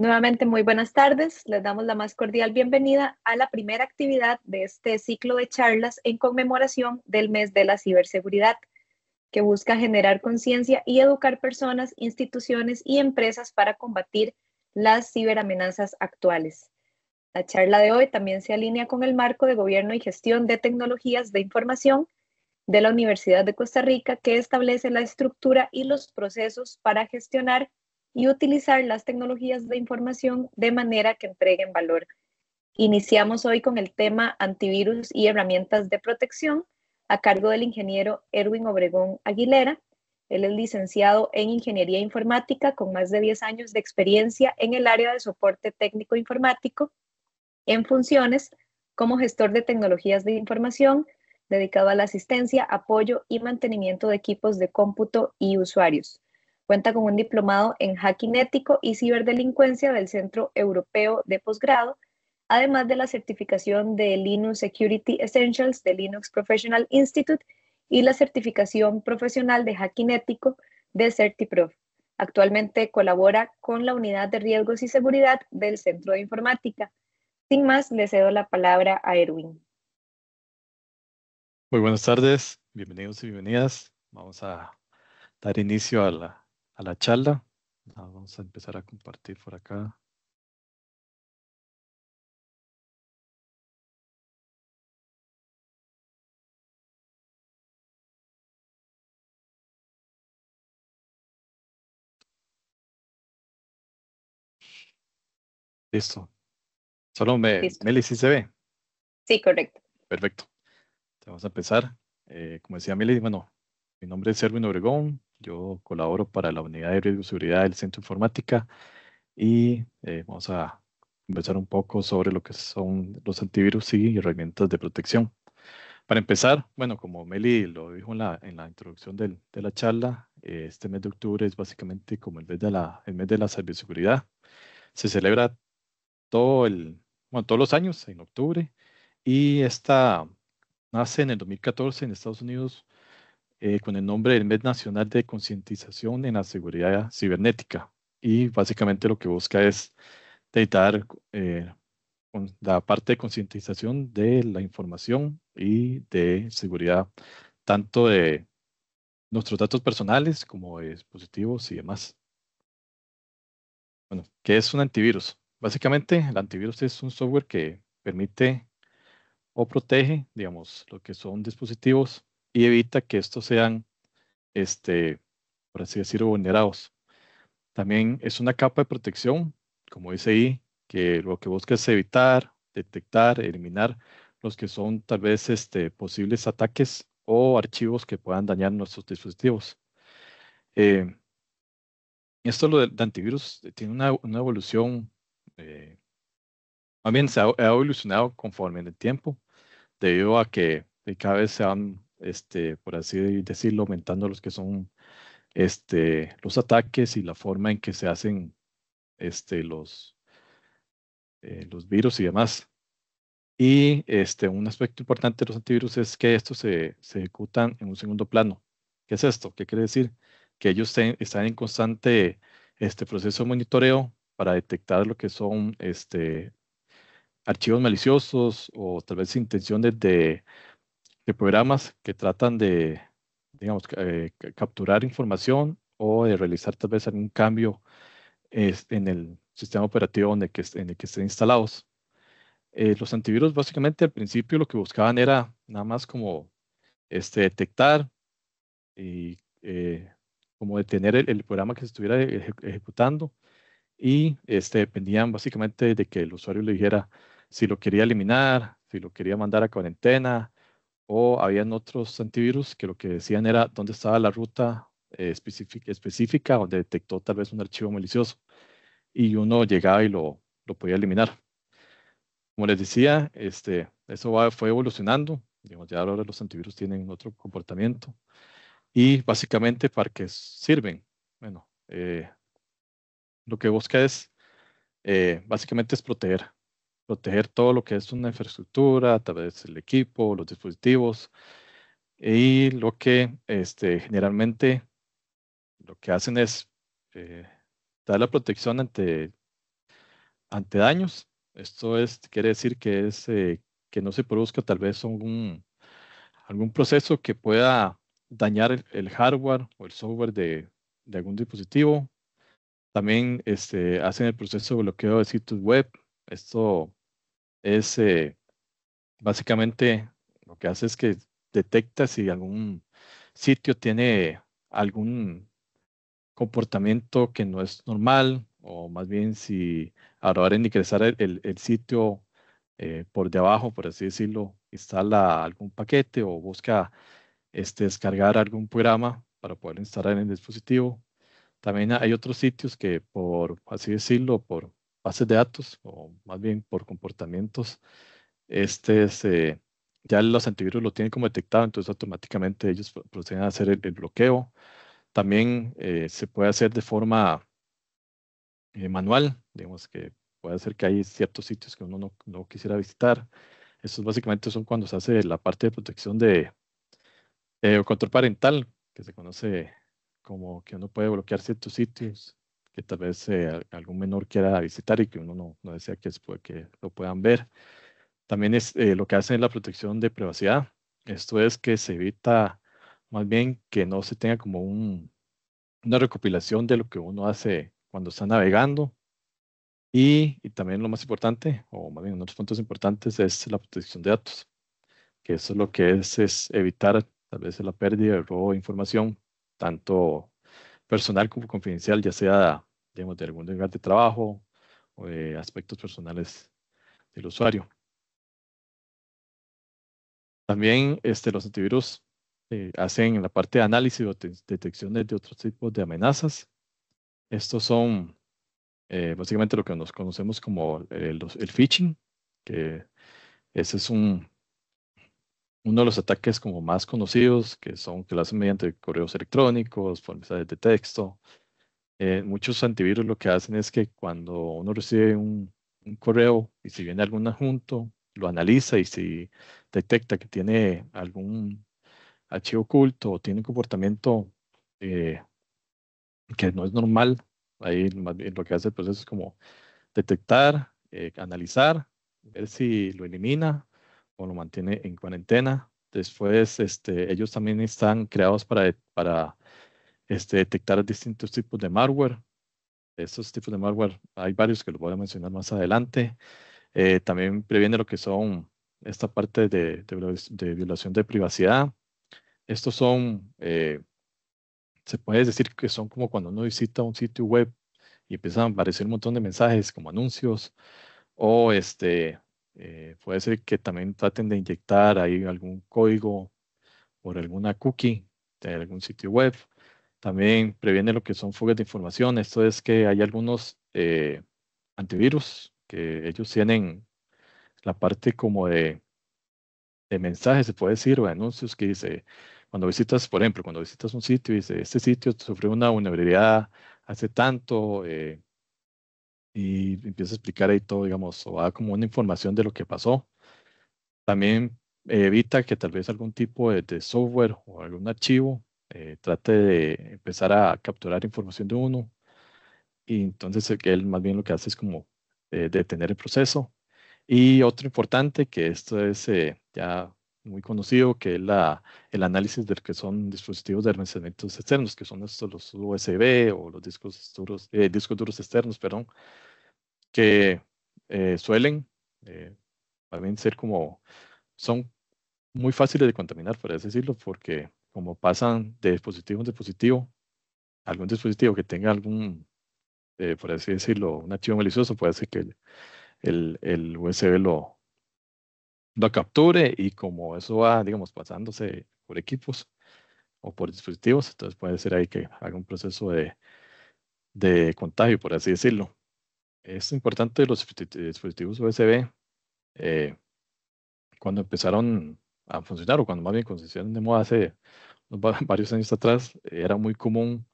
Nuevamente, muy buenas tardes. Les damos la más cordial bienvenida a la primera actividad de este ciclo de charlas en conmemoración del mes de la ciberseguridad, que busca generar conciencia y educar personas, instituciones y empresas para combatir las ciberamenazas actuales. La charla de hoy también se alinea con el marco de gobierno y gestión de tecnologías de información de la Universidad de Costa Rica, que establece la estructura y los procesos para gestionar y utilizar las tecnologías de información de manera que entreguen valor. Iniciamos hoy con el tema antivirus y herramientas de protección a cargo del ingeniero Erwin Obregón Aguilera. Él es licenciado en Ingeniería Informática con más de 10 años de experiencia en el área de soporte técnico informático en funciones como gestor de tecnologías de información dedicado a la asistencia, apoyo y mantenimiento de equipos de cómputo y usuarios. Cuenta con un diplomado en hacking ético y ciberdelincuencia del Centro Europeo de Posgrado, además de la certificación de Linux Security Essentials del Linux Professional Institute y la certificación profesional de hacking ético de CertiProf. Actualmente colabora con la Unidad de Riesgos y Seguridad del Centro de Informática. Sin más, le cedo la palabra a Erwin. Muy buenas tardes, bienvenidos y bienvenidas. Vamos a dar inicio a la, a la charla. Vamos a empezar a compartir por acá. Listo. Solo me, Meli, si se ve? Sí, correcto. Perfecto. Vamos a empezar. Eh, como decía Meli, bueno, mi nombre es Erwin Obregón, yo colaboro para la unidad de riesgo seguridad del Centro Informática y eh, vamos a conversar un poco sobre lo que son los antivirus y herramientas de protección. Para empezar, bueno, como Meli lo dijo en la, en la introducción de la charla, eh, este mes de octubre es básicamente como el mes de la, el mes de la ciberseguridad. Se celebra todo el, bueno, todos los años en octubre y esta nace en el 2014 en Estados Unidos eh, con el nombre del Mes Nacional de Concientización en la Seguridad Cibernética. Y básicamente lo que busca es detectar eh, la parte de concientización de la información y de seguridad, tanto de nuestros datos personales como de dispositivos y demás. Bueno, ¿qué es un antivirus? Básicamente, el antivirus es un software que permite o protege, digamos, lo que son dispositivos y evita que estos sean, este, por así decirlo, vulnerados. También es una capa de protección, como dice ahí, que lo que busca es evitar, detectar, eliminar los que son tal vez este, posibles ataques o archivos que puedan dañar nuestros dispositivos. Eh, esto lo de, antivirus eh, tiene una, evolución, también eh, se ha, evolucionado conforme en el tiempo, debido a que cada vez se han este, por así decirlo, aumentando los que son este, los ataques y la forma en que se hacen este, los, eh, los virus y demás. Y este, un aspecto importante de los antivirus es que estos se, se ejecutan en un segundo plano. ¿Qué es esto? ¿Qué quiere decir? Que ellos están en constante este, proceso de monitoreo para detectar lo que son este, archivos maliciosos o tal vez intenciones de, este, programas que tratan de, digamos, eh, capturar información o de realizar tal vez algún cambio en el sistema operativo en el que, en el que estén instalados. Eh, los antivirus básicamente al principio lo que buscaban era nada más como este, detectar y eh, como detener el, programa que se estuviera ejecutando y este, dependían básicamente de que el usuario le dijera si lo quería eliminar, si lo quería mandar a cuarentena, o habían otros antivirus que lo que decían era dónde estaba la ruta eh, específica, específica donde detectó tal vez un archivo malicioso y uno llegaba y lo, lo podía eliminar. Como les decía, este, eso fue evolucionando. Digamos, ya ahora los antivirus tienen otro comportamiento. Y básicamente, ¿para qué sirven? Bueno, eh, lo que busca es eh, básicamente es proteger proteger todo lo que es una infraestructura, tal vez el equipo, los dispositivos, y lo que este, generalmente lo que hacen es eh, dar la protección ante, ante daños. Esto es, quiere decir que, es, eh, que no se produzca tal vez algún, algún proceso que pueda dañar el, hardware o el software de, algún dispositivo. También este, hacen el proceso de bloqueo de sitios web. Esto es eh, básicamente lo que hace es que detecta si algún sitio tiene algún comportamiento que no es normal o más bien si a la hora de ingresar el, sitio eh, por debajo, por así decirlo, instala algún paquete o busca este, descargar algún programa para poder instalar en el dispositivo. También hay otros sitios que por así decirlo, por bases de datos, o más bien por comportamientos, este es, eh, ya los antivirus lo tienen como detectado, entonces automáticamente ellos proceden a hacer el, bloqueo. También eh, se puede hacer de forma eh, manual, digamos que puede ser que hay ciertos sitios que uno no, no quisiera visitar. Estos básicamente son cuando se hace la parte de protección de control parental, que se conoce como que uno puede bloquear ciertos sitios que tal vez eh, algún menor quiera visitar y que uno no, desea que, que lo puedan ver. También es eh, lo que hacen es la protección de privacidad. Esto es que se evita más bien que no se tenga como un, una recopilación de lo que uno hace cuando está navegando. Y, también lo más importante, o más bien uno de puntos importantes, es la protección de datos, que eso es lo que es, es evitar tal vez la pérdida o de información, tanto personal como confidencial, ya sea digamos, de algún lugar de trabajo o de aspectos personales del usuario. También este, los antivirus eh, hacen la parte de análisis o detecciones de otros tipos de amenazas. Estos son eh, básicamente lo que nos conocemos como el, el phishing, que ese es uno de los ataques como más conocidos, que son que lo hacen mediante correos electrónicos, por mensajes de texto, eh, muchos antivirus lo que hacen es que cuando uno recibe un, correo y si viene algún adjunto, lo analiza y si detecta que tiene algún archivo oculto o tiene un comportamiento eh, que no es normal, ahí lo que hace el proceso es como detectar, eh, analizar, ver si lo elimina o lo mantiene en cuarentena. Después, este, ellos también están creados para, para este, detectar distintos tipos de malware. Estos tipos de malware, hay varios que los voy a mencionar más adelante. Eh, también previene lo que son esta parte de, violación de privacidad. Estos son, eh, se puede decir que son como cuando uno visita un sitio web y empiezan a aparecer un montón de mensajes como anuncios o este, eh, puede ser que también traten de inyectar ahí algún código por alguna cookie de algún sitio web también previene lo que son fugas de información. Esto es que hay algunos eh, antivirus que ellos tienen la parte como de, de mensajes, se puede decir, o de anuncios que dice, cuando visitas, por ejemplo, cuando visitas un sitio y dice, este sitio sufrió una vulnerabilidad hace tanto, eh, y empieza a explicar ahí todo, digamos, o da como una información de lo que pasó. También evita que tal vez algún tipo de, software o algún archivo eh, trate de empezar a capturar información de uno. Y entonces eh, él más bien lo que hace es como eh, detener el proceso. Y otro importante, que esto es ya muy conocido, que es la, el análisis del que son dispositivos de almacenamiento externos, que son estos los USB o los discos duros, discos duros externos, perdón, que suelen también ser como, son muy fáciles de contaminar, por así decirlo, porque como pasan de dispositivo en dispositivo, algún dispositivo que tenga algún, eh, por así decirlo, un archivo malicioso, puede ser que el, USB lo, lo capture y como eso va, digamos, pasándose por equipos o por dispositivos, entonces puede ser ahí que haga un proceso de, de contagio, por así decirlo. Es importante los dispositivos USB. Eh, cuando empezaron a funcionar, o cuando más bien concesionaron de moda hace varios años atrás, era muy común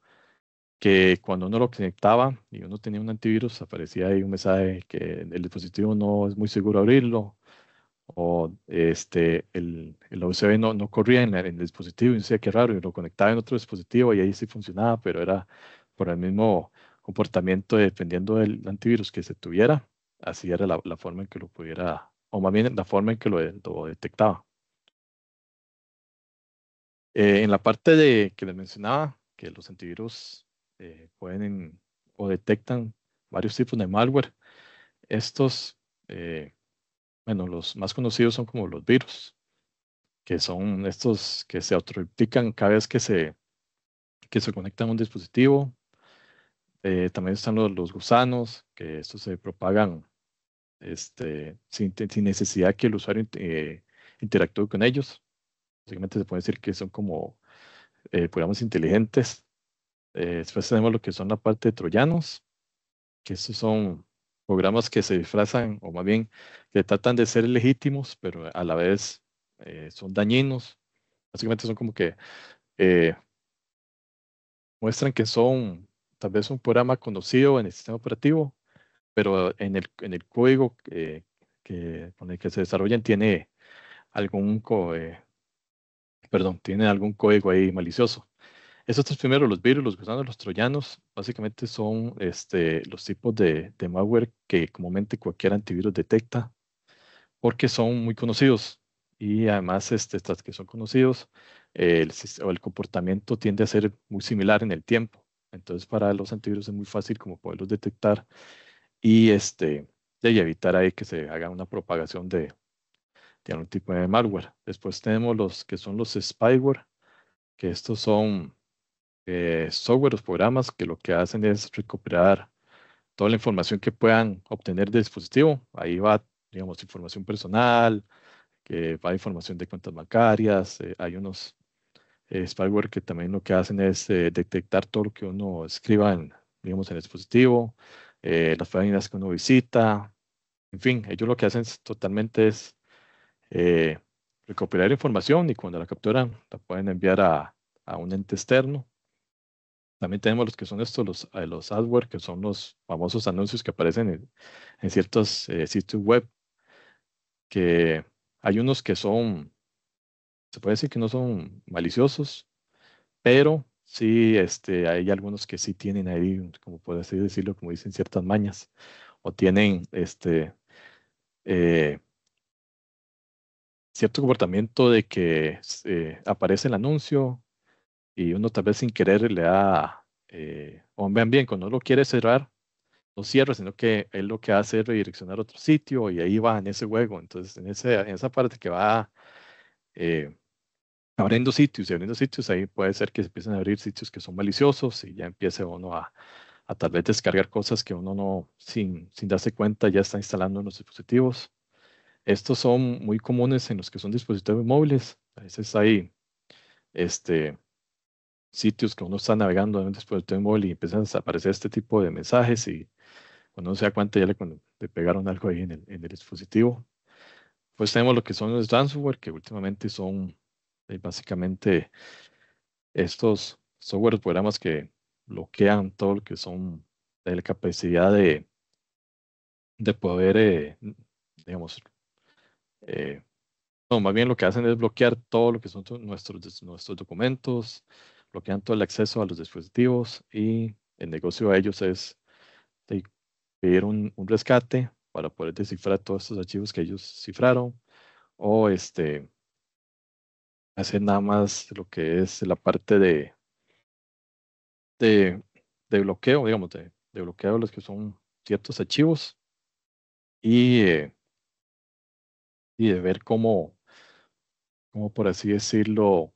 que cuando uno lo conectaba y uno tenía un antivirus, aparecía ahí un mensaje que el dispositivo no es muy seguro abrirlo, o este, el, el USB no, no corría en, el, dispositivo, y decía que raro, y lo conectaba en otro dispositivo y ahí sí funcionaba, pero era por el mismo comportamiento, dependiendo del antivirus que se tuviera, así era la, forma en que lo pudiera, o más bien la forma en que lo detectaba. Eh, en la parte de que les mencionaba, que los antivirus eh, pueden o detectan varios tipos de malware. Estos, eh, bueno, los más conocidos son como los virus, que son estos que se autoptican cada vez que se, que conectan a un dispositivo. también están los, gusanos, que estos se propagan este, sin necesidad que el usuario interactúe con ellos Básicamente se puede decir que son como eh, programas pues, inteligentes. Eh, después tenemos lo que son la parte de troyanos, que estos son programas que se disfrazan, o más bien que tratan de ser legítimos, pero a la vez eh, son dañinos. Básicamente son como que muestran que son tal vez un programa conocido en el sistema operativo, pero en el, en el código que, que, con el que se desarrollan tiene algún perdón, tiene algún código ahí malicioso. Estos tres primeros, los virus, los gusanos, los troyanos, básicamente son este, los tipos de, malware que comúnmente cualquier antivirus detecta porque son muy conocidos y además este, estas que son conocidos, el, comportamiento tiende a ser muy similar en el tiempo. Entonces para los antivirus es muy fácil como poderlos detectar y este, evitar ahí que se haga una propagación de, tiene algún tipo de malware. Después tenemos los que son los spyware, que estos son eh, software, los programas que lo que hacen es recuperar toda la información que puedan obtener del dispositivo. Ahí va, digamos, información personal, que va información de cuentas bancarias. Eh, hay unos eh, spyware que también lo que hacen es eh, detectar todo lo que uno escriba en, digamos, en el dispositivo, las páginas que uno visita. En fin, ellos lo que hacen totalmente es eh, recopilar información y cuando la capturan la pueden enviar a, un ente externo. También tenemos los que son estos, los, eh, los adware, que son los famosos anuncios que aparecen en, ciertos eh, sitios web, que hay unos que son, se puede decir que no son maliciosos, pero sí este, hay algunos que sí tienen ahí, como puede decirlo, como dicen ciertas mañas, o tienen este, cierto comportamiento de que eh, aparece el anuncio y uno tal vez sin querer le da, eh, o vean bien, cuando uno lo quiere cerrar, no cierra, sino que él lo que hace es redireccionar a otro sitio y ahí va en ese juego. Entonces, en, ese, en esa parte que va eh, abriendo sitios y abriendo sitios, ahí puede ser que se empiecen a abrir sitios que son maliciosos y ya empiece uno a, a tal vez descargar cosas que uno no, sin, sin darse cuenta, ya está instalando en los dispositivos. Estos son muy comunes en los que son dispositivos móviles. A veces hay este, sitios que uno está navegando en un dispositivo móvil y empiezan a aparecer este tipo de mensajes y cuando uno se da cuenta ya le, pegaron algo ahí en el, en el, dispositivo. Pues tenemos lo que son los ransomware, que últimamente son eh, básicamente estos software programas que bloquean todo lo que son eh, la capacidad de, de poder, eh, digamos, eh, no, más bien lo que hacen es bloquear todo lo que son nuestros, nuestros documentos, bloquean todo el acceso a los dispositivos y el negocio de ellos es pedir un, un, rescate para poder descifrar todos estos archivos que ellos cifraron o este, hacen nada más lo que es la parte de, de, de bloqueo, digamos, de, de bloqueo de los que son ciertos archivos y eh, y de ver cómo, cómo por así decirlo,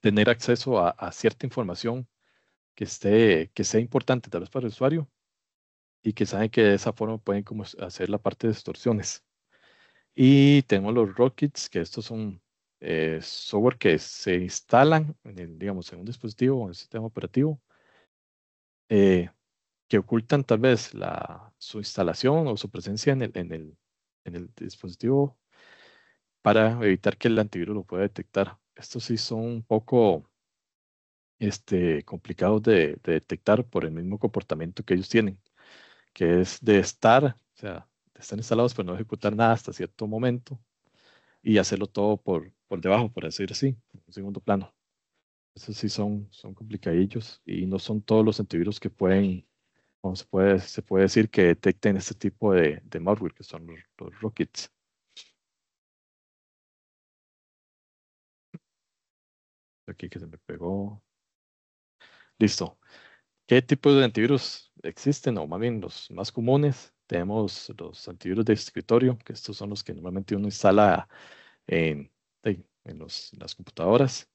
tener acceso a, cierta información que, esté, que sea importante tal vez para el usuario y que saben que de esa forma pueden como hacer la parte de distorsiones. Y tengo los Rockets, que estos son eh, software que se instalan, en el, digamos, en un dispositivo o en el sistema operativo, eh, que ocultan tal vez la, su instalación o su presencia en el, en el, en el dispositivo para evitar que el antivirus lo pueda detectar. Estos sí son un poco este, complicados de, detectar por el mismo comportamiento que ellos tienen, que es de estar, o sea, están instalados pero no ejecutar nada hasta cierto momento y hacerlo todo por, por debajo, por decir así, en segundo plano. Esos sí son, son complicadillos y no son todos los antivirus que pueden se puede, se puede decir, que detecten este tipo de, malware, que son los, rockets. Aquí que se me pegó. Listo. ¿Qué tipos de antivirus existen? O más bien los más comunes. Tenemos los antivirus de escritorio, que estos son los que normalmente uno instala en, en, los, las computadoras.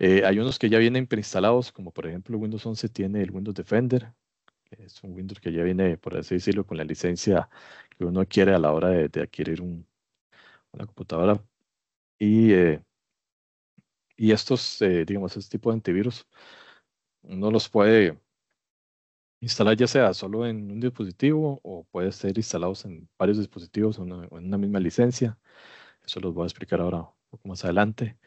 Eh, hay unos que ya vienen preinstalados, como por ejemplo Windows 11 tiene el Windows Defender, es un Windows que ya viene, por así decirlo, con la licencia que uno quiere a la hora de, adquirir un, una computadora. Y, eh, y estos, eh, digamos, este tipo de antivirus, uno los puede instalar ya sea solo en un dispositivo o puede ser instalados en varios dispositivos o en una misma licencia. Eso los voy a explicar ahora un poco más adelante.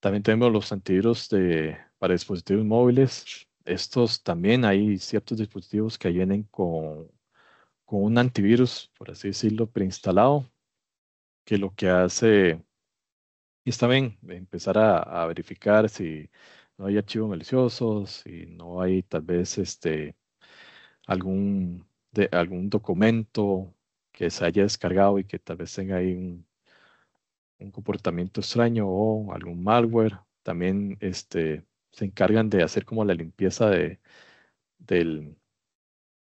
También tenemos los antivirus de, para dispositivos móviles, estos también hay ciertos dispositivos que vienen con, con un antivirus, por así decirlo, preinstalado, que lo que hace es bien empezar a, verificar si no hay archivos maliciosos, si no hay tal vez este, algún, de, algún documento que se haya descargado y que tal vez tenga ahí un, un comportamiento extraño o algún malware. También este, se encargan de hacer como la limpieza de, del,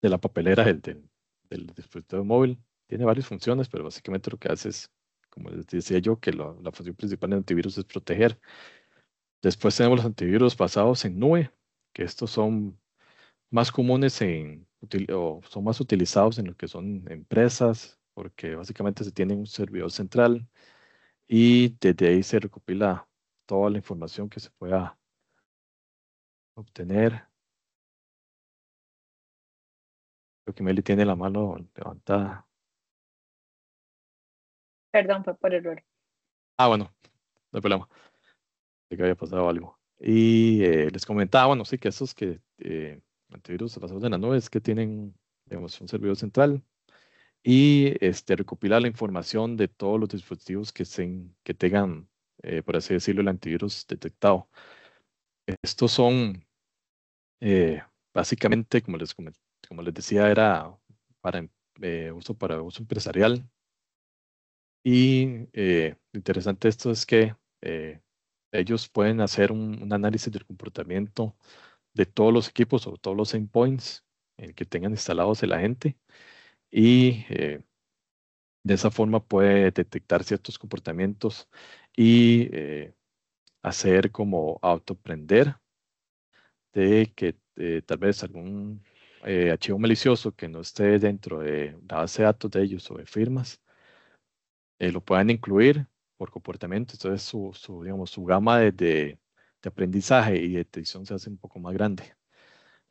de la papelera del, dispositivo móvil. Tiene varias funciones, pero básicamente lo que hace es, como les decía yo, que la función principal del antivirus es proteger. Después tenemos los antivirus basados en nube, que estos son más comunes en, o son más utilizados en lo que son empresas, porque básicamente se tiene un servidor central y desde ahí se recopila toda la información que se pueda obtener. Creo que Meli tiene la mano levantada. Perdón, fue por error. Ah, bueno, no hay problema. Sé que había pasado algo. Y eh, les comentaba, bueno, sí, que esos que eh, antivirus basados en la nube es que tienen, digamos, un servidor central y este, recopilar la información de todos los dispositivos que, que tengan, eh, por así decirlo, el antivirus detectado. Estos son, eh, básicamente, como les, como les decía, era para, eh, uso, para uso empresarial. Y eh, interesante esto es que ellos pueden hacer un, análisis del comportamiento de todos los equipos o todos los endpoints en que tengan instalados el la gente. Y de esa forma puede detectar ciertos comportamientos y hacer como auto aprender de que eh, tal vez algún eh, archivo malicioso que no esté dentro de la base de datos de ellos o de firmas, eh, lo puedan incluir por comportamiento. Entonces su, su digamos, su gama de, de, aprendizaje y detección se hace un poco más grande.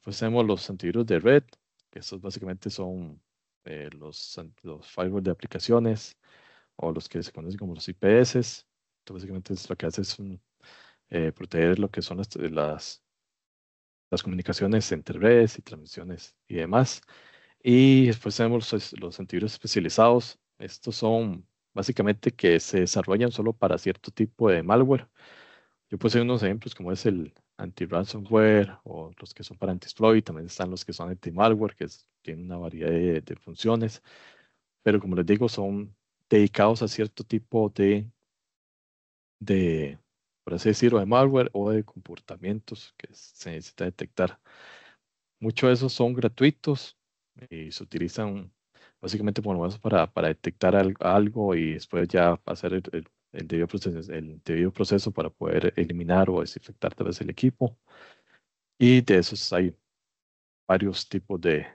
Pues tenemos los antivirus de red, que esos básicamente son los, los firewall de aplicaciones o los que se conocen como los IPS. Entonces básicamente es lo que hace es un, eh, proteger lo que son las, las, comunicaciones entre redes y transmisiones y demás. Y después tenemos pues, los, antivirus especializados. Estos son básicamente que se desarrollan solo para cierto tipo de malware. Yo puse unos ejemplos como es el anti-ransomware o los que son para anti-exploit, también están los que son anti-malware, que tienen una variedad de, de, funciones, pero como les digo, son dedicados a cierto tipo de, de, por así decirlo, de malware o de comportamientos que se necesita detectar. Muchos de esos son gratuitos y se utilizan básicamente por lo para, para detectar algo y después ya hacer el, el, debido proceso, el debido proceso para poder eliminar o desinfectar tal vez el equipo. Y de esos hay varios tipos de,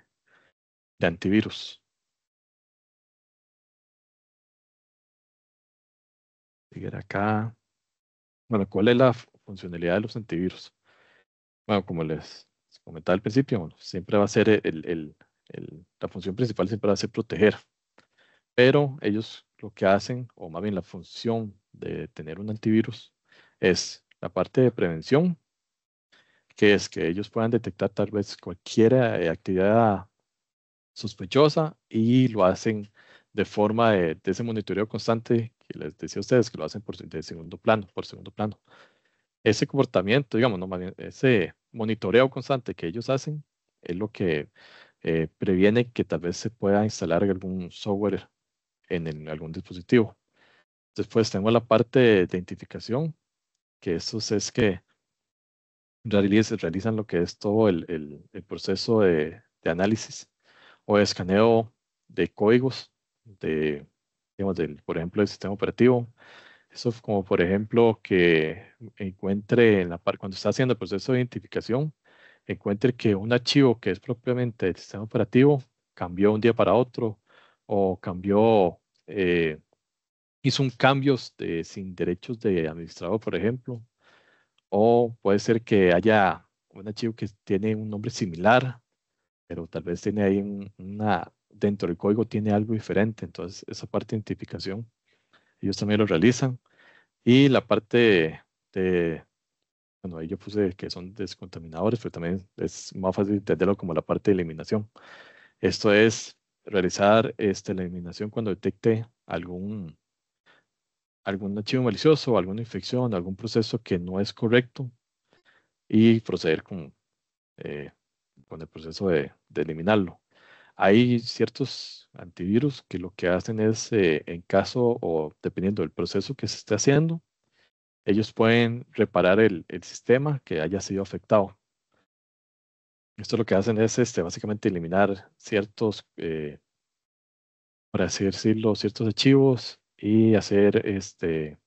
de antivirus. Seguir acá. Bueno, ¿cuál es la funcionalidad de los antivirus? Bueno, como les comentaba al principio, siempre va a ser la función principal siempre va a ser proteger. Pero ellos lo que hacen, o más bien la función de tener un antivirus, es la parte de prevención, que es que ellos puedan detectar tal vez cualquier eh, actividad sospechosa y lo hacen de forma de, de ese monitoreo constante que les decía a ustedes, que lo hacen por de segundo plano, por segundo plano. Ese comportamiento, digamos, ese monitoreo constante que ellos hacen es lo que eh, previene que tal vez se pueda instalar algún software en, algún dispositivo. Después tenemos la parte de identificación, que eso es que realizan, lo que es todo el, el, proceso de, análisis o escaneo de códigos de digamos, del, por ejemplo, del sistema operativo. Eso es como, por ejemplo, que encuentre en la parte, cuando está haciendo el proceso de identificación, encuentre que un archivo que es propiamente del sistema operativo cambió un día para otro o cambió, eh, hizo un cambio este, sin derechos de administrador, por ejemplo, o puede ser que haya un archivo que tiene un nombre similar, pero tal vez tiene ahí una, dentro del código tiene algo diferente. Entonces, esa parte de identificación, ellos también lo realizan. Y la parte de, bueno, ahí yo puse que son descontaminadores, pero también es más fácil entenderlo como la parte de eliminación. Esto es realizar este, la eliminación cuando detecte algún, algún archivo malicioso, alguna infección, algún proceso que no es correcto y proceder con, eh, con el proceso de, de eliminarlo. Hay ciertos antivirus que lo que hacen es, eh, en caso o dependiendo del proceso que se esté haciendo, ellos pueden reparar el, sistema que haya sido afectado. Esto lo que hacen es este, básicamente eliminar ciertos, eh, por así decirlo, ciertos archivos y hacer este,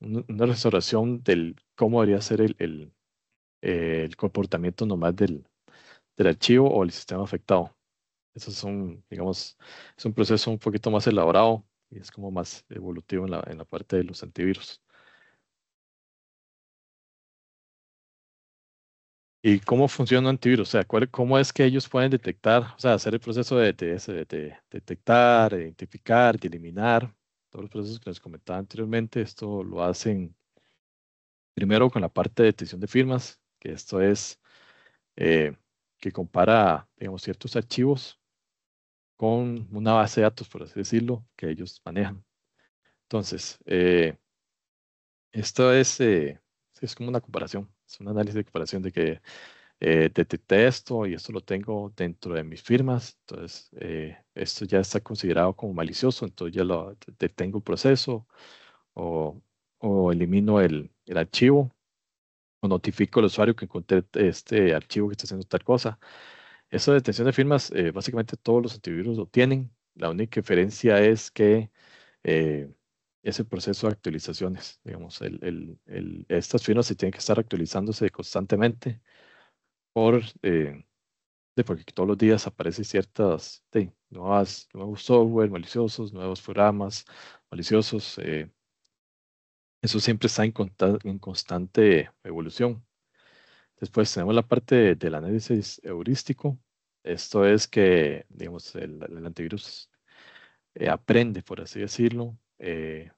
una restauración del cómo debería ser el, el, el comportamiento normal del, del archivo o el sistema afectado. Eso es un, digamos, es un proceso un poquito más elaborado y es como más evolutivo en la, en la parte de los antivirus. ¿Y cómo funciona un antivirus? O sea, ¿cómo es que ellos pueden detectar, o sea, hacer el proceso de, detectar, identificar, eliminar? Todos los procesos que les comentaba anteriormente, esto lo hacen primero con la parte de detección de firmas, que esto es eh, que compara, digamos, ciertos archivos con una base de datos, por así decirlo, que ellos manejan. Entonces, eh, esto es, eh, es como una comparación, es un análisis de comparación de que eh, detecté esto y esto lo tengo dentro de mis firmas, entonces eh, esto ya está considerado como malicioso, entonces ya lo detengo el proceso o, o elimino el, el, archivo o notifico al usuario que encontré este archivo que está haciendo tal cosa. Esa detención de firmas, eh, básicamente todos los antivirus lo tienen. La única diferencia es que eh, es el proceso de actualizaciones. Digamos, estas firmas se tienen que estar actualizándose constantemente por, eh, porque todos los días aparecen ciertas nuevas, nuevos software maliciosos, nuevos programas maliciosos. eso siempre está en constante evolución. Después tenemos la parte del análisis heurístico. Esto es que, digamos, el, antivirus eh, aprende, por así decirlo, eh,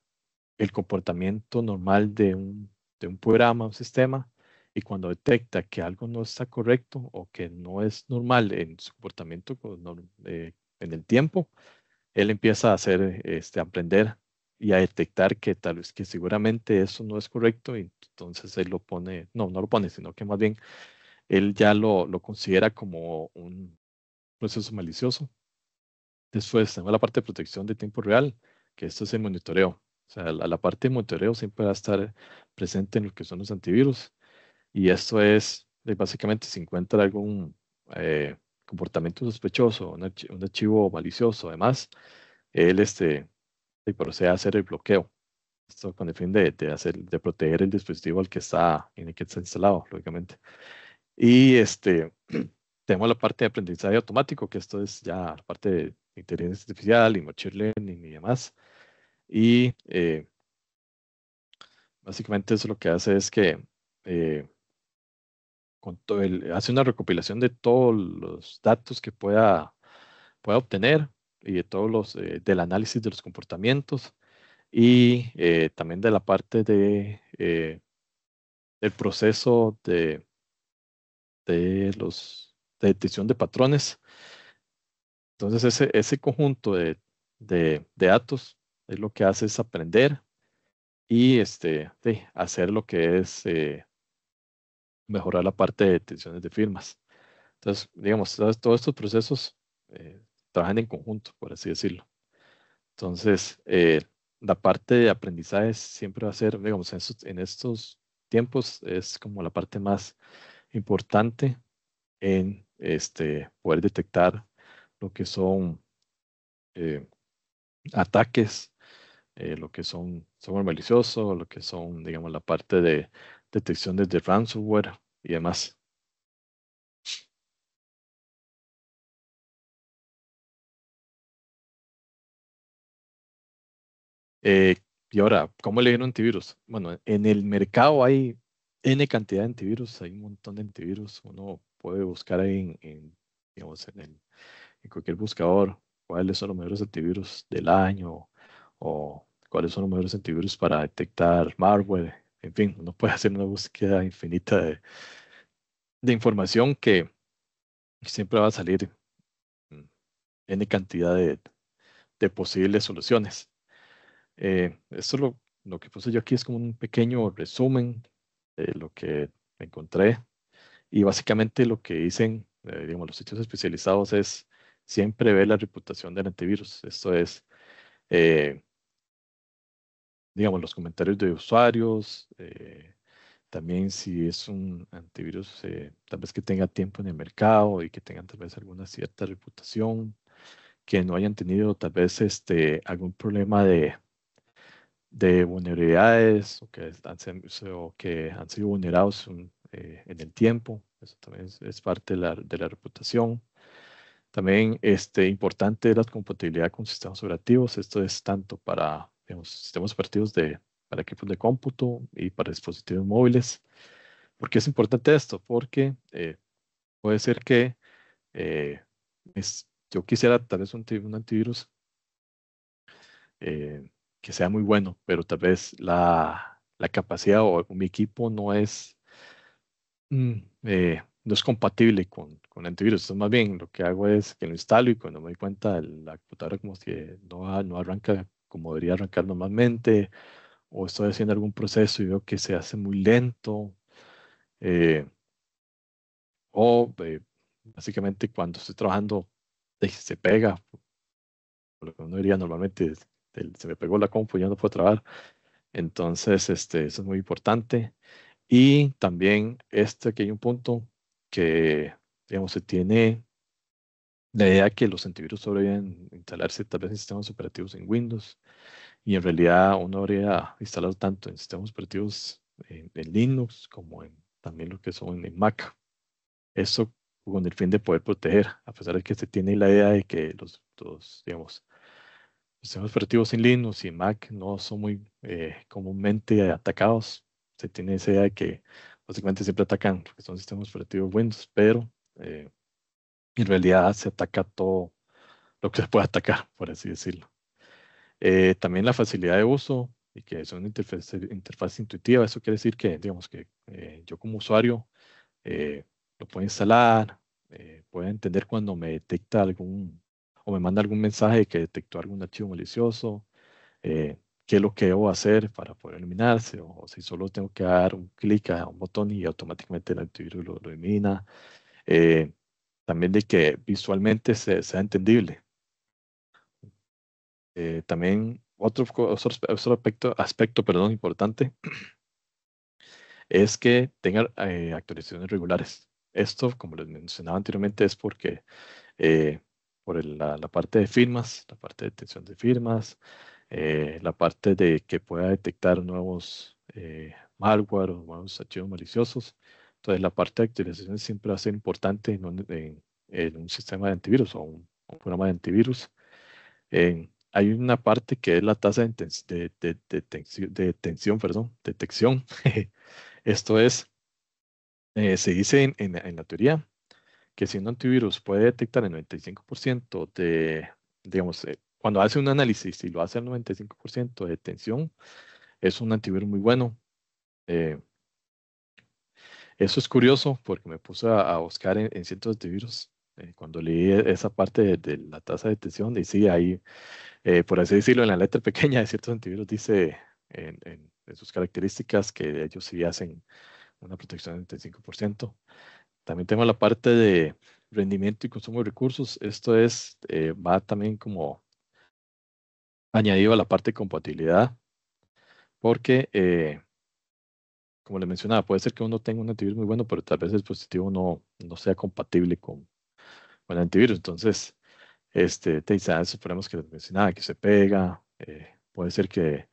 el comportamiento normal de un, programa, un sistema, y cuando detecta que algo no está correcto o que no es normal en su comportamiento eh, en el tiempo, él empieza a hacer, este, aprender y a detectar que tal vez que seguramente eso no es correcto y entonces él lo pone, no, no lo pone, sino que más bien él ya lo, lo considera como un proceso malicioso. Después tenemos la parte de protección de tiempo real, que esto es el monitoreo. O sea, la, la parte de monitoreo siempre va a estar presente en lo que son los antivirus. Y esto es, básicamente, si encuentra algún eh, comportamiento sospechoso, un archivo malicioso, además, él este, y procede a hacer el bloqueo. Esto con el fin de, de, hacer, de proteger el dispositivo al que está, en el que está instalado, lógicamente. Y este, tenemos la parte de aprendizaje automático, que esto es ya la parte de inteligencia artificial y machine learning y demás. Y eh, básicamente eso lo que hace es que eh, con todo hace una recopilación de todos los datos que pueda, pueda obtener y de todos los, eh, del análisis de los comportamientos y eh, también de la parte de, eh, el del proceso de, de, los, de detección de patrones. Entonces ese, ese conjunto de, de, datos es lo que hace es aprender y este, hacer lo que es mejorar la parte de detenciones de firmas. Entonces, digamos, todos, estos procesos trabajan en conjunto, por así decirlo. Entonces, eh, la parte de aprendizaje siempre va a ser, digamos, en estos, tiempos es como la parte más importante en este, poder detectar lo que son eh, ataques, eh, lo que son software malicioso, lo que son, digamos, la parte de detección desde ransomware y demás. Eh, y ahora, ¿cómo le dieron antivirus? Bueno, en el mercado hay N cantidad de antivirus, hay un montón de antivirus. Uno puede buscar en, digamos, en, cualquier buscador cuáles son los mejores antivirus del año o cuáles son los mejores antivirus para detectar malware. En fin, uno puede hacer una búsqueda infinita de, información que siempre va a salir mm, N cantidad de posibles soluciones. Eh, esto lo, que puse yo aquí, es como un pequeño resumen de lo que encontré. Y básicamente lo que dicen, eh, digamos, los sitios especializados es siempre ver la reputación del antivirus. Esto es, eh, digamos, los comentarios de usuarios. también si es un antivirus, tal vez que tenga tiempo en el mercado y que tengan tal vez alguna cierta reputación, que no hayan tenido tal vez este, algún problema de, de vulnerabilidades o que, han, o que han sido vulnerados eh, en, el tiempo. Eso también es, parte de la, de la, reputación. También este, importante la compatibilidad con sistemas operativos. Esto es tanto para sistemas operativos de, para equipos de cómputo y para dispositivos móviles. ¿Por qué es importante esto? Porque eh, puede ser que eh, es, yo quisiera tal vez un, un antivirus que sea muy bueno, pero tal vez la, la capacidad o mi equipo no es, mm, eh, no es compatible con, con antivirus. más bien lo que hago es que lo instalo y cuando me doy cuenta, la computadora como que no, no arranca como debería arrancar normalmente, o estoy haciendo algún proceso y veo que se hace muy lento, eh, o eh, básicamente cuando estoy trabajando se pega, lo que uno diría normalmente se me pegó la compu, ya no puedo trabajar. Entonces, este, eso es muy importante. Y también este, aquí hay un punto que, digamos, se tiene la idea que los antivirus sobreviven instalarse tal vez en sistemas operativos en Windows y en realidad uno habría instalado tanto en sistemas operativos en, Linux como en también lo que son en Mac. Eso con el fin de poder proteger, a pesar de que se tiene la idea de que los, los digamos, sistemas pues, operativos en Linux y Mac no son muy eh, comúnmente atacados. Se tiene esa idea de que básicamente siempre atacan porque son sistemas operativos Windows, pero eh, en realidad se ataca todo lo que se puede atacar, por así decirlo. Eh, también la facilidad de uso y que es una interfaz, interfaz intuitiva. Eso quiere decir que, digamos, que yo como usuario lo puedo instalar, puedo entender cuando me detecta algún o me manda algún mensaje que detectó algún archivo malicioso, eh, qué es lo que debo hacer para poder eliminarse, o, si solo tengo que dar un clic a un botón y automáticamente el antivirus lo, elimina. Eh, también de que visualmente sea entendible. Eh, también otro, otro aspecto, aspecto perdón, importante es que tenga eh, actualizaciones regulares. Esto, como les mencionaba anteriormente, es porque por la, parte de firmas, la parte de detección de firmas, eh, la parte de que pueda detectar nuevos eh, malware o nuevos archivos maliciosos. Entonces, la parte de actualización siempre va a ser importante en un, sistema de antivirus o un, programa de antivirus. hay una parte que es la tasa de, de, de, perdón, detección. Esto es, eh, se dice en, en la teoría que si un antivirus puede detectar el 95% de, digamos, eh, cuando hace un análisis y lo hace al 95% de tensión, es un antivirus muy bueno. Eh, eso es curioso porque me puse a, buscar en, ciertos antivirus eh, cuando leí e, esa parte de, la tasa de detección. Y sí, ahí, eh, por así decirlo, en la letra pequeña de ciertos antivirus dice en, en, en sus características que ellos sí hacen una protección del 95%. También tengo la parte de rendimiento y consumo de recursos. Esto es, eh, va también como añadido a la parte de compatibilidad, porque, eh, como les mencionaba, puede ser que uno tenga un antivirus muy bueno, pero tal vez el dispositivo no, no sea compatible con, el antivirus. Entonces, este, te dice, ah, que les mencionaba, que se pega, eh, puede ser que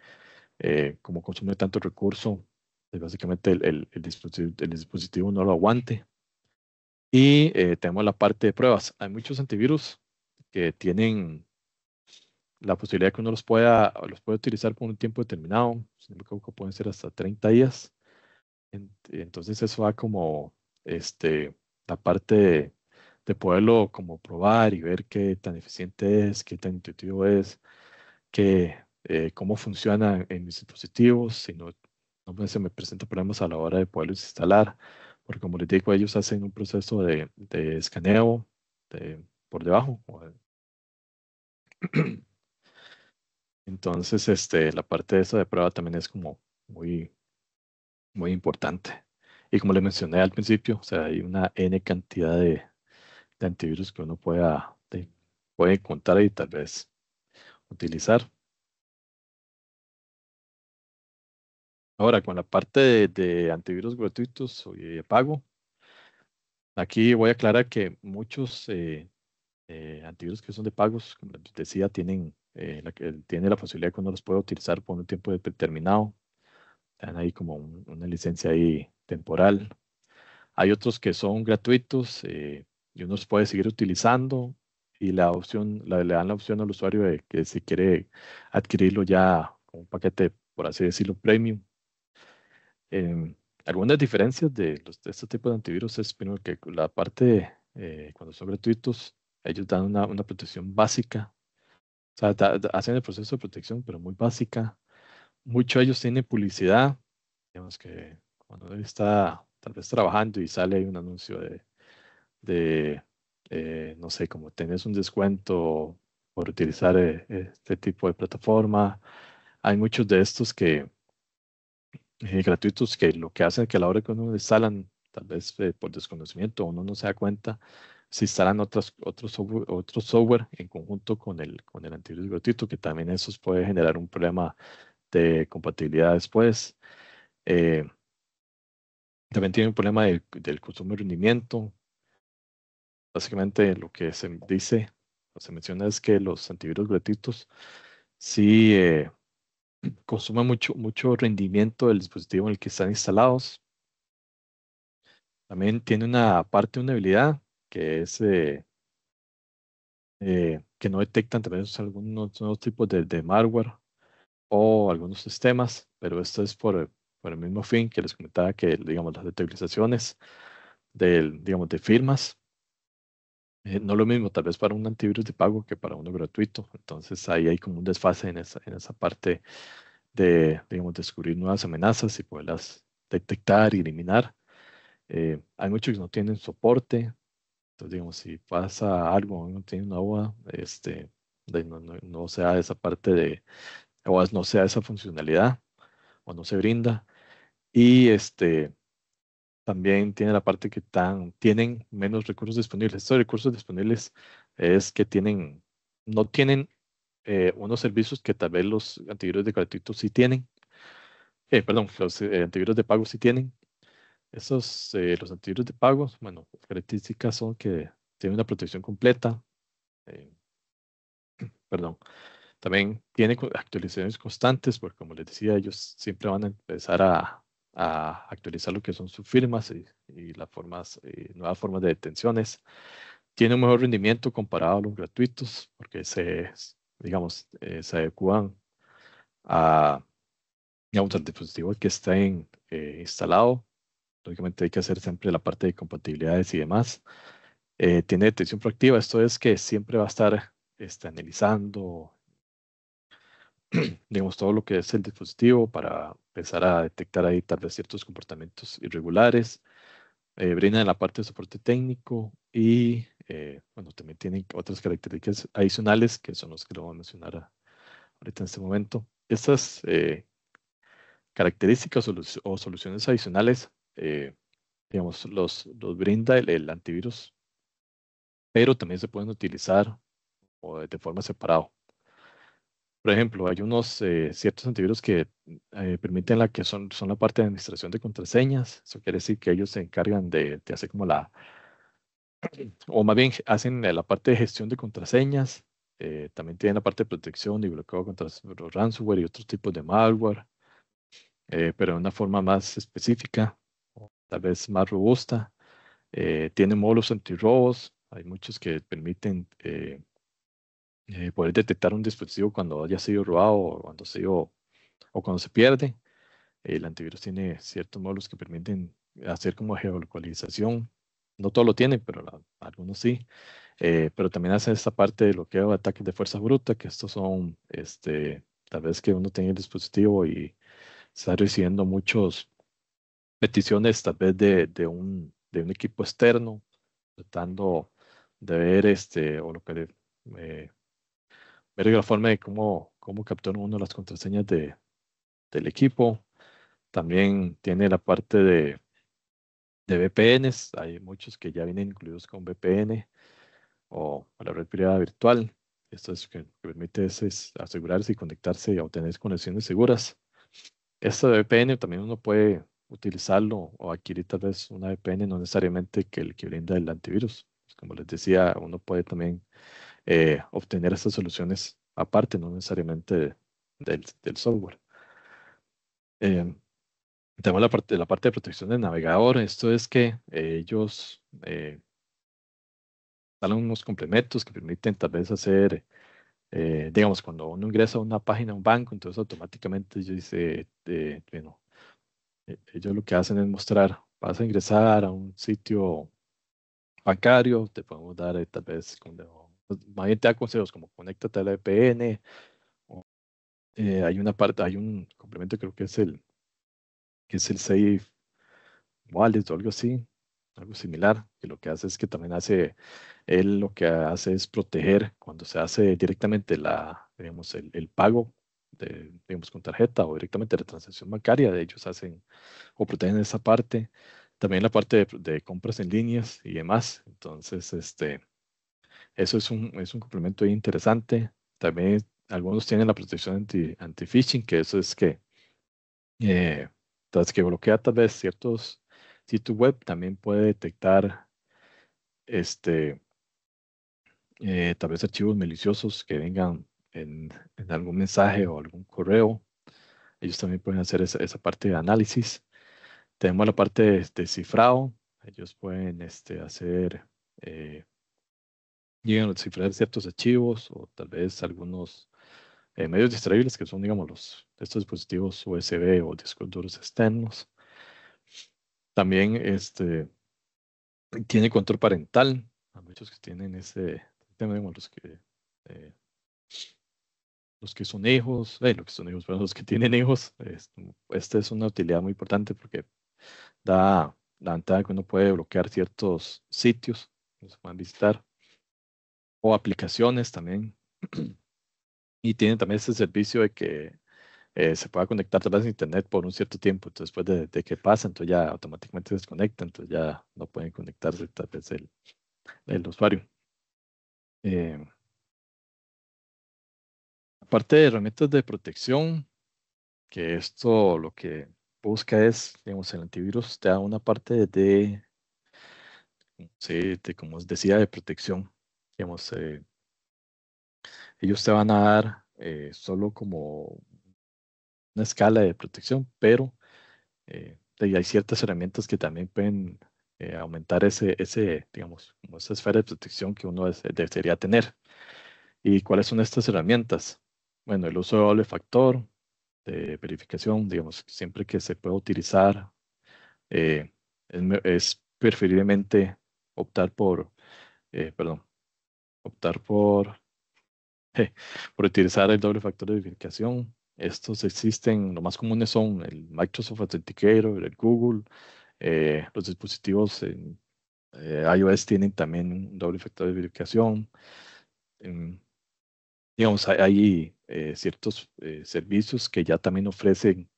como consume tanto recurso, básicamente el dispositivo no lo aguante. Y eh, tenemos la parte de pruebas. Hay muchos antivirus que tienen la posibilidad de que uno los pueda, los puede utilizar por un tiempo determinado. no pueden ser hasta 30 días. Entonces eso va como este, la parte de, poderlo como probar y ver qué tan eficiente es, qué tan intuitivo es, eh, cómo funciona en mis dispositivos, si no, no se me presentan problemas a la hora de poderlos instalar porque como les digo, ellos hacen un proceso de, escaneo por debajo. Entonces, este, la parte de esa de prueba también es como muy, muy importante. Y como les mencioné al principio, o sea, hay una N cantidad de, antivirus que uno pueda, puede encontrar y tal vez utilizar. Ahora, con la parte de, antivirus gratuitos y de pago, aquí voy a aclarar que muchos eh, eh, antivirus que son de pagos, como les decía, tienen, eh, la, tiene la posibilidad de que uno los pueda utilizar por un tiempo determinado. dan ahí como una licencia ahí temporal. Hay otros que son gratuitos y uno los puede seguir utilizando y la opción, la, le dan la opción al usuario de que si quiere adquirirlo ya como un paquete, por así decirlo, premium Em, algunas diferencias de, los, de este tipo de antivirus es primero que la parte, eh, cuando son gratuitos, ellos dan una, protección básica. O sea, hacen el proceso de protección, pero muy básica. Muchos de ellos tienen publicidad. Digamos que cuando uno está tal vez trabajando y sale un anuncio de, eh, no sé, como tenés un descuento por utilizar eh, este tipo de plataforma. Hay muchos de estos que, eh, gratuitos que lo que hacen es que a la hora que uno instalan, tal vez eh, por desconocimiento, uno no se da cuenta, si instalan otras, otros, software, otros software en conjunto con el, con el antivirus gratuito, que también eso puede generar un problema de compatibilidad después. Eh, también tiene un problema del consumo de rendimiento. Básicamente lo que se dice o se menciona es que los antivirus gratuitos sí consume mucho, mucho rendimiento del dispositivo en el que están instalados. También tiene una parte una habilidad que es eh, eh, que no detectan también algunos, tipos de, de, malware o algunos sistemas, pero esto es por, por, el mismo fin que les comentaba que digamos las detectabilizaciones del digamos de firmas eh, no lo mismo tal vez para un antivirus de pago que para uno gratuito. Entonces ahí hay como un desfase en esa, en esa parte de, digamos, descubrir nuevas amenazas y poderlas detectar y eliminar. Eh, hay muchos que no tienen soporte. Entonces, digamos, si pasa algo, no tiene una OA, este, no, no, sea esa parte de, o no sea esa funcionalidad, o no se brinda. Y este, también tiene la parte que tan, tienen menos recursos disponibles. Estos recursos disponibles es que tienen, no tienen eh, unos servicios que tal vez los antivirus de gratuito sí tienen. Eh, perdón, los eh, antivirus de pago sí tienen. Esos, los antivirus de pago, bueno, las características son que tienen una protección completa. perdón. También tienen actualizaciones constantes, porque como les decía, ellos siempre van a empezar a a actualizar lo que son sus firmas y, las formas, eh, nuevas formas de detenciones. Tiene un mejor rendimiento comparado a los gratuitos porque se, digamos, eh, se adecuan a, digamos, al dispositivo que está eh, instalado. Lógicamente hay que hacer siempre la parte de compatibilidades y demás. tiene detención proactiva, esto es que siempre va a estar este, analizando, digamos, todo lo que es el dispositivo para empezar a detectar ahí tal vez ciertos comportamientos irregulares. Eh, brinda la parte de soporte técnico y, eh, bueno, también tienen otras características adicionales que son los que lo voy a mencionar ahorita en este momento. Estas eh, características o soluciones adicionales, digamos, los, los brinda el, antivirus, pero también se pueden utilizar de forma separada. Por ejemplo, hay unos eh, ciertos antivirus que eh, permiten la que son, son la parte de administración de contraseñas. Eso quiere decir que ellos se encargan de, hacer como la, o más bien hacen la parte de gestión de contraseñas. Eh, también tienen la parte de protección y bloqueo contra ransomware y otros tipos de malware, pero de una forma más específica, tal vez más robusta. tienen módulos antirrobos. Hay muchos que permiten eh, poder detectar un dispositivo cuando haya sido robado o cuando, se o cuando se pierde. El antivirus tiene ciertos módulos que permiten hacer como geolocalización. No todo lo tiene, pero algunos sí. Eh, pero también hace esta parte de bloqueo de ataques de fuerza bruta, que estos son, este, tal vez que uno tiene el dispositivo y está recibiendo muchas peticiones, tal vez de, de, un, de un equipo externo, tratando de ver este, o lo que eh, ver la forma de cómo, cómo captura uno las contraseñas de, del equipo. También tiene la parte de, de VPNs. Hay muchos que ya vienen incluidos con VPN o la red privada virtual. Esto es que, que permite asegurarse y conectarse y obtener conexiones seguras. Esta VPN también uno puede utilizarlo o adquirir tal vez una VPN, no necesariamente que el que brinda el antivirus. Pues como les decía, uno puede también eh, obtener estas soluciones aparte, no necesariamente del, software. Eh, tenemos la parte, la parte de protección del navegador. Esto es que eh, ellos dan unos complementos que permiten tal vez hacer, eh, digamos, cuando uno ingresa a una página, a un banco, entonces automáticamente ellos dice, bueno, ellos lo que hacen es mostrar, vas a ingresar a un sitio bancario, te podemos dar tal vez con pues, más bien te da consejos como conéctate a la VPN. O, eh, hay una parte, hay un complemento creo que es el que es el Safe Wallet o algo así, algo similar, que lo que hace es que también hace, él lo que hace es proteger cuando se hace directamente la, digamos, el, el pago, de, digamos, con tarjeta o directamente la transacción bancaria, de ellos hacen o protegen esa parte, también la parte de compras en líneas y demás, entonces, este, eso es un, es un complemento interesante. También algunos tienen la protección anti, anti phishing que eso es que eh, tras que bloquea tal vez ciertos sitios web, también puede detectar este eh, tal vez archivos maliciosos que vengan en, algún mensaje o algún correo. Ellos también pueden hacer esa, esa parte de análisis. Tenemos la parte de, cifrado. Ellos pueden este, hacer eh, llegan a descifrar ciertos archivos o tal vez algunos eh, medios distraíbles que son, digamos, los, estos dispositivos USB o discos duros externos. También este, tiene control parental. A muchos que tienen ese tema, digamos, los que, eh, los que son hijos, eh, los que son hijos, pero los que tienen hijos, esta es una utilidad muy importante porque da la ventaja que uno puede bloquear ciertos sitios que se a visitar o aplicaciones también. Y tienen también ese servicio de que eh, se pueda conectar a través de internet por un cierto tiempo. después de, que pasa, entonces ya automáticamente se desconecta, entonces ya no pueden conectarse tal vez el, el usuario. Eh, aparte de herramientas de protección, que esto lo que busca es, digamos, el antivirus te da una parte de, de como os decía, de protección digamos, eh, ellos te van a dar eh, solo como una escala de protección, pero eh, hay ciertas herramientas que también pueden aumentar ese, ese, digamos, esa esfera de protección que uno debería tener. ¿Y cuáles son estas herramientas? Bueno, el uso de doble factor de verificación, digamos, siempre que se pueda utilizar, es preferiblemente optar por, perdón, optar por, eh, por utilizar el doble factor de verificación. Estos existen, lo más comunes son el Microsoft Authenticator, el Google, eh, los dispositivos en eh, iOS tienen también un doble factor de verificación. Em, digamos, hay, hay eh, ciertos eh, servicios que ya también ofrecen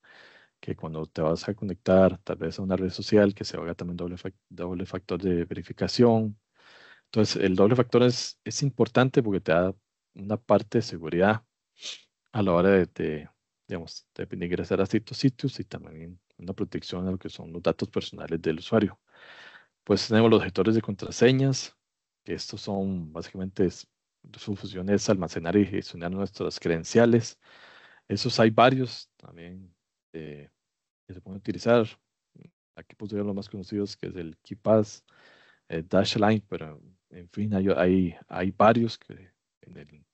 que cuando te vas a conectar tal vez a una red social que se haga también doble, doble factor de verificación. Entonces, el doble factor es, es importante porque te da una parte de seguridad a la hora de, digamos, de ingresar a ciertos sitios y también una protección a lo que son los datos personales del usuario. Pues tenemos los gestores de contraseñas, que estos son básicamente su funciones es almacenar y gestionar nuestras credenciales. Esos hay varios también eh, que se pueden utilizar. Aquí puse los más conocidos, que es el KeePass, eh, Dashline, pero en fin, hay, hay, varios que en el, en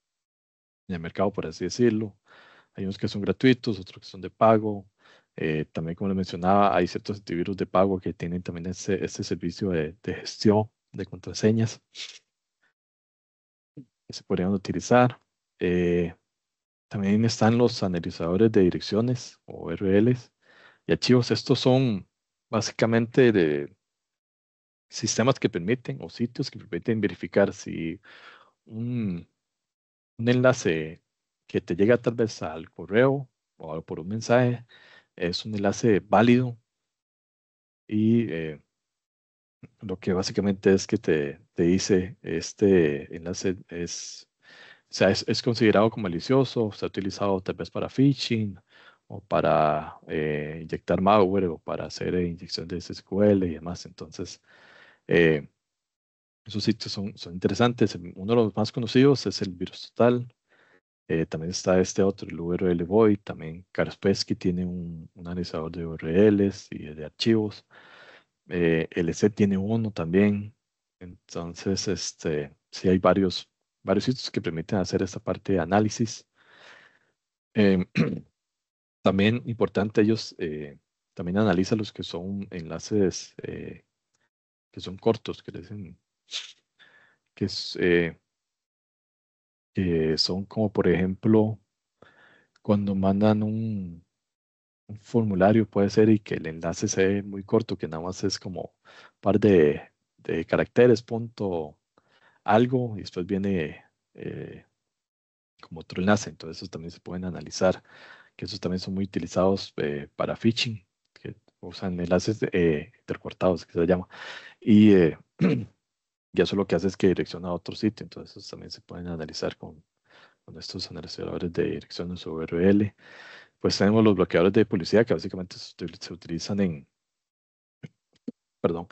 el, mercado, por así decirlo. Hay unos que son gratuitos, otros que son de pago. Eh, también, como les mencionaba, hay ciertos antivirus de pago que tienen también ese, ese servicio de, de, gestión de contraseñas que se podrían utilizar. Eh, también están los analizadores de direcciones o URLs y archivos. Estos son básicamente de, sistemas que permiten o sitios que permiten verificar si un, un enlace que te llega tal vez al correo o por un mensaje es un enlace válido y eh, lo que básicamente es que te, te dice este enlace es, o sea, es, es, considerado como malicioso, se ha utilizado tal vez para phishing o para eh, inyectar malware o para hacer inyección de SQL y demás. Entonces, eh, esos sitios son, son interesantes. Uno de los más conocidos es el Virus Total. Eh, también está este otro, el URL Boy, También Kaspersky tiene un, analizador de URLs y de archivos. Eh, LC e tiene uno también. Entonces, este, sí hay varios, varios sitios que permiten hacer esta parte de análisis. Em, también importante, ellos eh, también analizan los que son enlaces eh, que son cortos, que, dicen, eh, que, son como, por ejemplo, cuando mandan un, formulario, puede ser, y que el enlace sea muy corto, que nada más es como par de, caracteres, punto, algo, y después viene... Eh, como otro enlace. Entonces, esos también se pueden analizar, que esos también son muy utilizados eh, para phishing usan enlaces eh, intercortados, que se llama. Y eh, eso lo que hace es que direcciona a otro sitio, entonces también se pueden analizar con, con estos analizadores de direcciones URL. Pues tenemos los bloqueadores de publicidad que básicamente se utilizan en, perdón,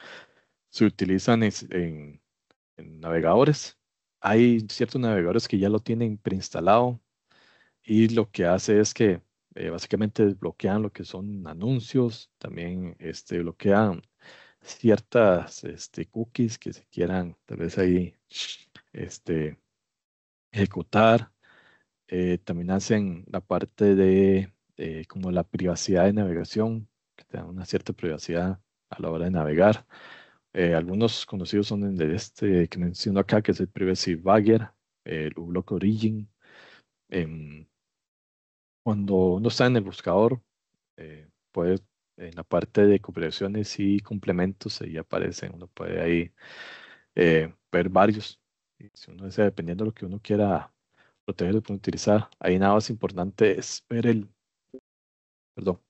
se utilizan en navegadores. Hay ciertos navegadores que ya lo tienen preinstalado y lo que hace es que eh, básicamente bloquean lo que son anuncios, también este, bloquean ciertas este, cookies que se quieran tal vez ahí este, ejecutar. Eh, también hacen la parte de eh, como la privacidad de navegación, que te dan una cierta privacidad a la hora de navegar. algunos conocidos son de este que menciono acá, que es el Privacy Bagger, el U-Block Origin, em, cuando uno está en el buscador, eh, puede, en la parte de cooperaciones y complementos, ahí aparecen, uno puede ahí eh, ver varios. Y si uno desea, dependiendo de lo que uno quiera proteger, lo puede utilizar. Ahí nada más importante es ver el, perdón,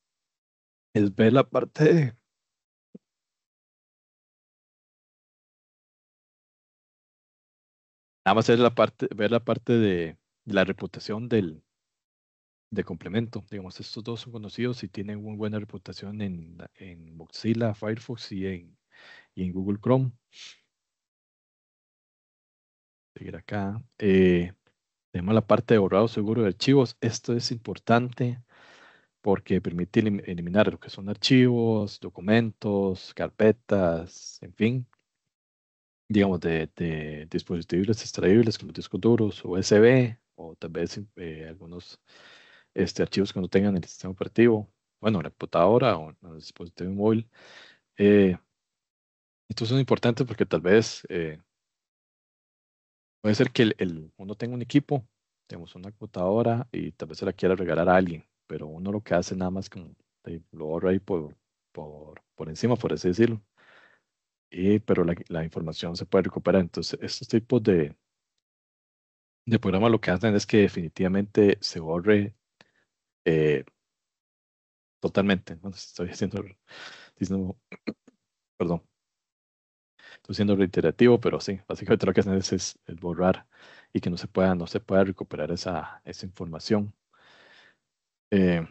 es ver la parte de, Nada más es la parte, ver la parte de la reputación del, de complemento. Digamos, estos dos son conocidos y tienen muy buena reputación en, Mozilla, Firefox y en, y en Google Chrome. Seguir acá. Eh, tenemos la parte de borrado seguro de archivos. Esto es importante porque permite eliminar lo que son archivos, documentos, carpetas, en fin, digamos, de, dispositivos extraíbles como discos duros, USB o tal vez eh, algunos este, archivos que tengan el sistema operativo, bueno, la computadora o el dispositivo móvil. Eh, estos son importantes porque tal vez eh, puede ser que el, uno tenga un equipo, tenemos una computadora y tal vez se la quiera regalar a alguien, pero uno lo que hace nada más como lo ahorra ahí por, por, por encima, por así decirlo. Y, pero la, la, información se puede recuperar. Entonces, estos tipos de, de programas lo que hacen es que definitivamente se borre eh, totalmente, estoy haciendo, perdón, estoy siendo reiterativo, pero sí, básicamente lo que hacen es, es, es, borrar y que no se pueda, no se pueda recuperar esa, esa información. Eh,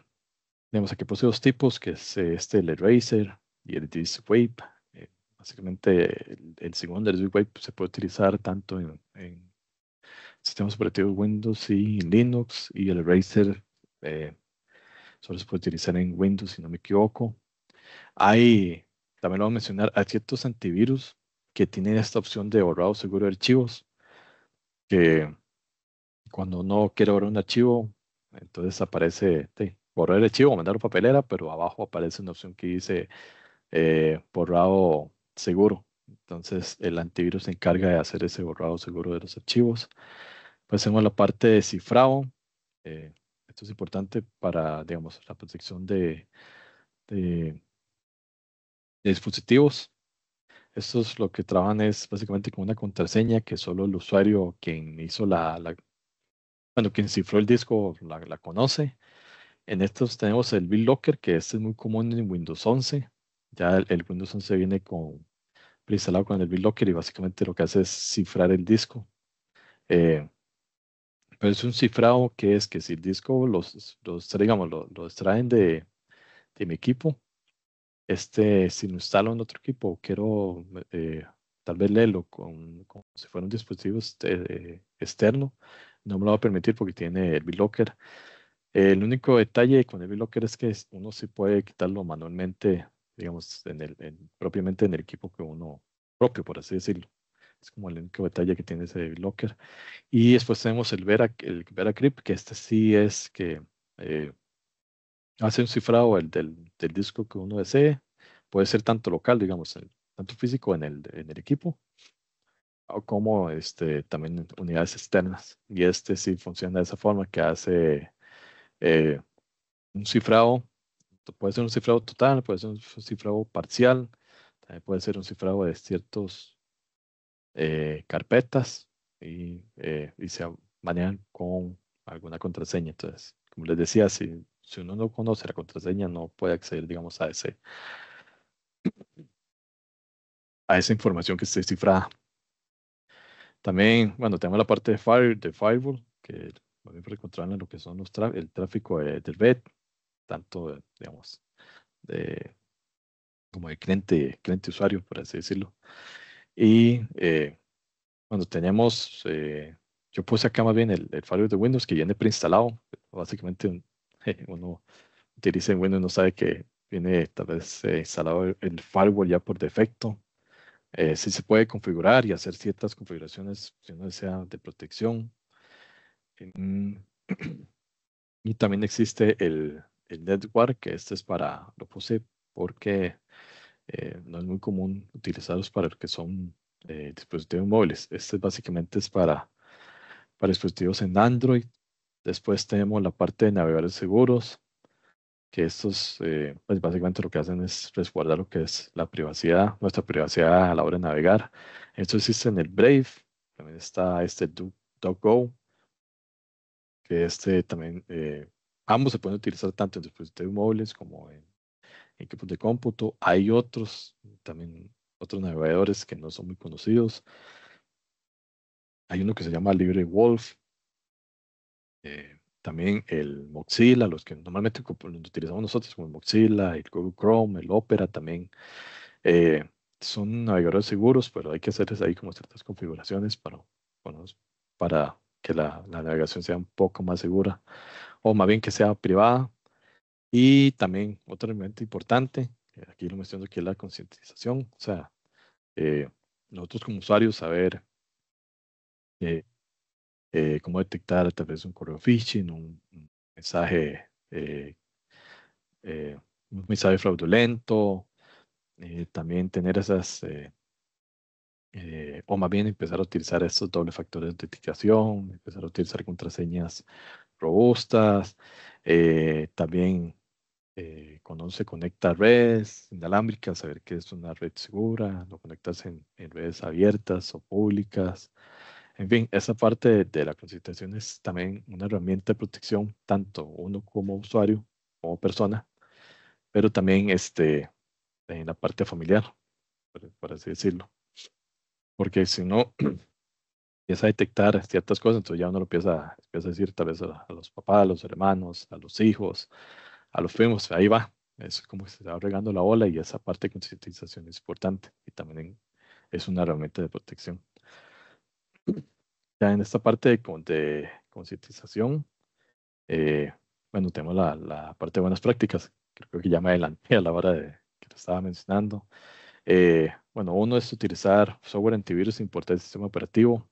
tenemos aquí posee pues dos tipos, que es eh, este el eraser y el disk Eh, básicamente el, segundo, el wipe pues, se puede utilizar tanto en, en sistemas operativos Windows y Linux y el eraser eh, Solo se puede utilizar en Windows, si no me equivoco. Hay, también lo voy a mencionar, hay ciertos antivirus que tienen esta opción de borrado seguro de archivos, que cuando no quiere borrar un archivo, entonces aparece borrar el archivo, mandar papelera, pero abajo aparece una opción que dice eh, borrado seguro. Entonces el antivirus se encarga de hacer ese borrado seguro de los archivos. Pues tenemos la parte de cifrado. Eh, esto es importante para, digamos, la protección de, de, Esto dispositivos. lo que trabajan es básicamente con una contraseña que solo el usuario quien hizo la, la bueno, quien cifró el disco la, la conoce. En estos tenemos el BitLocker, que este es muy común en Windows 11. Ya el, Windows 11 viene con instalado con el BitLocker y básicamente lo que hace es cifrar el disco. Eh, pero es un cifrado que es que si el disco los, los digamos, lo extraen de, de, mi equipo, este, si lo instalo en otro equipo, quiero eh, tal vez leerlo con, si fuera un dispositivo este, externo, no me lo va a permitir porque tiene el BitLocker. El único detalle con el BitLocker es que uno sí puede quitarlo manualmente, digamos, en el, propiamente en el equipo que uno propio, por así decirlo. Es como la única batalla que tiene ese locker. Y después tenemos el Vera, el Vera que este sí es que eh, hace un cifrado del, del, disco que uno desee. Puede ser tanto local, digamos, tanto físico en el, en el equipo, como este, también unidades externas. Y este sí funciona de esa forma, que hace eh, un cifrado, puede ser un cifrado total, puede ser un cifrado parcial, también puede ser un cifrado de ciertos eh, carpetas y, eh, y, se manejan con alguna contraseña. Entonces, como les decía, si, si uno no conoce la contraseña, no puede acceder, digamos, a, ese, a esa información que esté cifrada. También, bueno, tenemos la parte de, fire, de firewall, que también a encontrar lo que son los el tráfico del BED, tanto, digamos, de, como de cliente, cliente usuario, por así decirlo. Y eh, cuando tenemos, eh, yo puse acá más bien el, el firewall de Windows que viene preinstalado. Básicamente uno utiliza en Windows no sabe que viene tal vez eh, instalado el, firewall ya por defecto. Eh, sí se puede configurar y hacer ciertas configuraciones si uno desea de protección. Mm, y también existe el, el network, que este es para, lo puse porque eh, no es muy común utilizarlos para lo que son eh, dispositivos móviles. Este básicamente es para, para dispositivos en Android. Después tenemos la parte de navegadores seguros, que estos eh, pues básicamente lo que hacen es resguardar lo que es la privacidad, nuestra privacidad a la hora de navegar. Esto existe en el Brave, también está este DuckGo, que este también, ambos se pueden utilizar tanto en dispositivos móviles como en equipos de cómputo. Hay otros, también otros navegadores que no son muy conocidos. Hay uno que se llama LibreWolf. Eh, también el Mozilla, los que normalmente utilizamos nosotros, como el Mozilla, el Google Chrome, el Opera también. Eh, son navegadores seguros, pero hay que hacerles ahí como ciertas configuraciones para, para que la, navegación sea un poco más segura, o más bien que sea privada, y también otro elemento importante, eh, aquí lo menciono que es la concientización, o sea, eh, nosotros como usuarios saber eh, cómo detectar tal vez un correo phishing, un, mensaje, fraudulento, también tener esas, o más bien empezar a utilizar esos dobles factores de autenticación, empezar a utilizar contraseñas robustas, también eh, uno se conecta a redes inalámbricas, saber que es una red segura, lo conectas en, redes abiertas o públicas. En fin, esa parte de, la concentración es también una herramienta de protección, tanto uno como usuario, o persona, pero también este, en la parte familiar, por, así decirlo. Porque si no, empieza a detectar ciertas cosas, entonces ya uno lo empieza, empieza a decir tal vez a los papás, a los hermanos, a los hijos, a los primos, ahí va. Es como que se está regando la ola y esa parte de concientización es importante y también es una herramienta de protección. Ya en esta parte de, de concientización, eh, bueno, tenemos la, la, parte de buenas prácticas. Creo que ya me adelanté a la hora de, que lo estaba mencionando. Eh, bueno, uno es utilizar software antivirus sin el sistema operativo.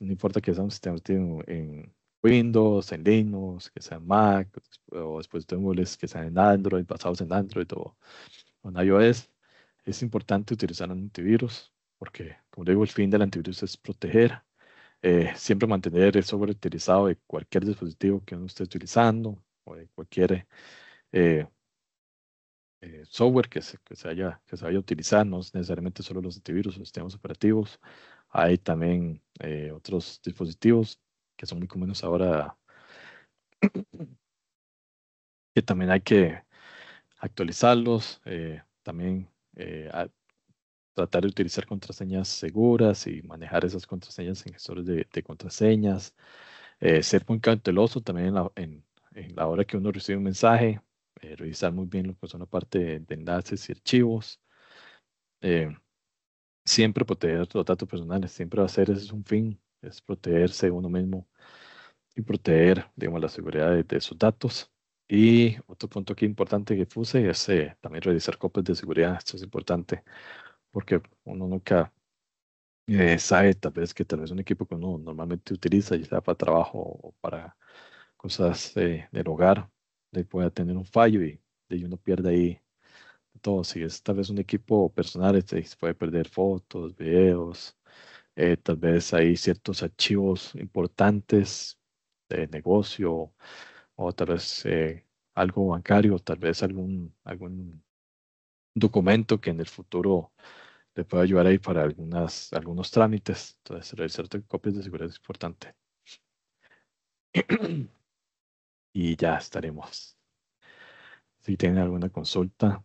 No importa que sea un sistema en, Windows, en Linux, que sea Mac, o después de móviles que sean en Android, basados en Android o, en iOS. Es importante utilizar un antivirus porque, como digo, el fin del antivirus es proteger, eh, siempre mantener el software utilizado de cualquier dispositivo que uno esté utilizando o de cualquier eh, eh, software que se, haya, que se vaya a utilizar, no es necesariamente solo los antivirus los sistemas operativos, hay también otros dispositivos que son muy comunes ahora, que también hay que actualizarlos, eh, también eh, tratar de utilizar contraseñas seguras y manejar esas contraseñas en gestores de, contraseñas, eh, ser muy cauteloso también en la, en, en la, hora que uno recibe un mensaje, revisar muy bien lo que son la parte de, enlaces y archivos siempre proteger los datos personales, siempre hacer a es un fin es protegerse uno mismo y proteger, digamos, la seguridad de, sus datos. Y otro punto aquí importante que puse es eh, también realizar copias de seguridad. Esto es importante porque uno nunca eh, sabe, tal vez que tal vez un equipo que uno normalmente utiliza, ya sea para trabajo o para cosas eh, del hogar, le pueda tener un fallo y, y uno pierde ahí todo. Si es tal vez un equipo personal, este, se puede perder fotos, videos, eh, tal vez hay ciertos archivos importantes de negocio o tal vez eh, algo bancario, tal vez algún, algún documento que en el futuro le pueda ayudar ahí para algunas, algunos trámites. Entonces, realizar copias de seguridad es importante. y ya estaremos. Si tienen alguna consulta,